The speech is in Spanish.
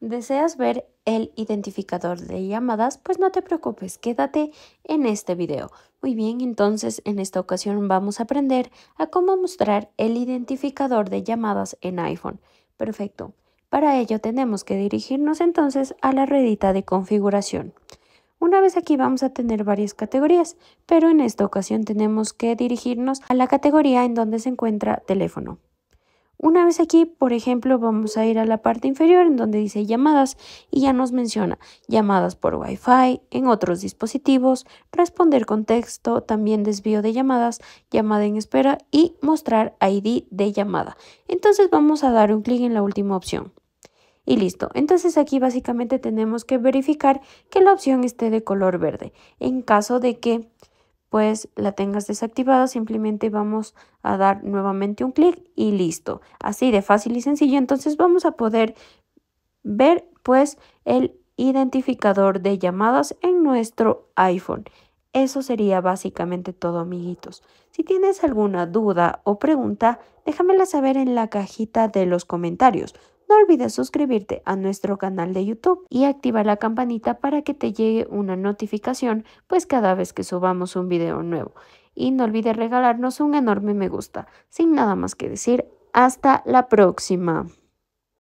¿Deseas ver el identificador de llamadas? Pues no te preocupes, quédate en este video. Muy bien, entonces en esta ocasión vamos a aprender a cómo mostrar el identificador de llamadas en iPhone. Perfecto. Para ello tenemos que dirigirnos entonces a la ruedita de configuración. Una vez aquí vamos a tener varias categorías, pero en esta ocasión tenemos que dirigirnos a la categoría en donde se encuentra teléfono. Una vez aquí, por ejemplo, vamos a ir a la parte inferior en donde dice llamadas y ya nos menciona llamadas por Wi-Fi, en otros dispositivos, responder con texto, también desvío de llamadas, llamada en espera y mostrar ID de llamada. Entonces vamos a dar un clic en la última opción. Y listo, entonces aquí básicamente tenemos que verificar que la opción esté de color verde. En caso de que pues la tengas desactivada, simplemente vamos a dar nuevamente un clic y listo. Así de fácil y sencillo, entonces vamos a poder ver pues el identificador de llamadas en nuestro iPhone. Eso sería básicamente todo, amiguitos. Si tienes alguna duda o pregunta, déjamela saber en la cajita de los comentarios no olvides suscribirte a nuestro canal de YouTube y activar la campanita para que te llegue una notificación pues cada vez que subamos un video nuevo. Y no olvides regalarnos un enorme me gusta. Sin nada más que decir, hasta la próxima.